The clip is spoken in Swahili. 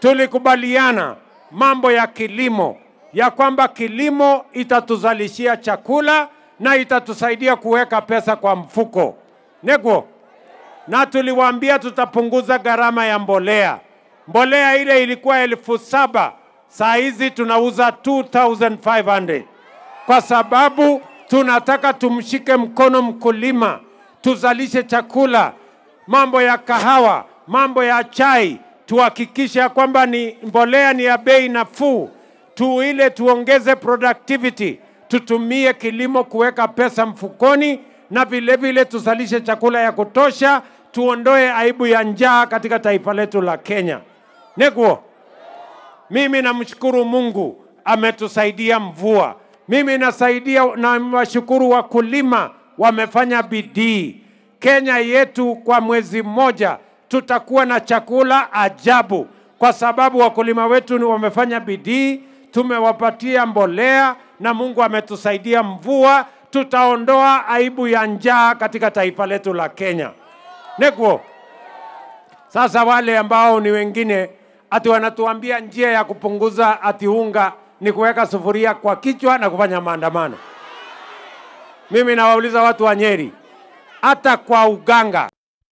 tulikubaliana mambo ya kilimo, ya kwamba kilimo itatuzalishia chakula na itatusaidia kuweka pesa kwa mfuko negwo, na tuliwaambia tutapunguza gharama ya mbolea. Mbolea ile ilikuwa elfu saba saa hizi tunauza 2500 kwa sababu tunataka tumshike mkono mkulima, tuzalishe chakula, mambo ya kahawa, mambo ya chai, tuhakikishe ya kwamba ni mbolea ni ya bei nafuu tu ile tuongeze productivity, tutumie kilimo kuweka pesa mfukoni, na vilevile vile tuzalishe chakula ya kutosha, tuondoe aibu ya njaa katika taifa letu la Kenya. Neguo, mimi namshukuru Mungu ametusaidia mvua. Mimi nasaidia na washukuru wakulima, wamefanya bidii. Kenya yetu kwa mwezi mmoja tutakuwa na chakula ajabu, kwa sababu wakulima wetu wamefanya bidii, tumewapatia mbolea na Mungu ametusaidia mvua. Tutaondoa aibu ya njaa katika taifa letu la Kenya. Nekuo. Sasa wale ambao ni wengine ati wanatuambia njia ya kupunguza ati unga ni kuweka sufuria kwa kichwa na kufanya maandamano. Mimi nawauliza watu wa Nyeri, hata kwa uganga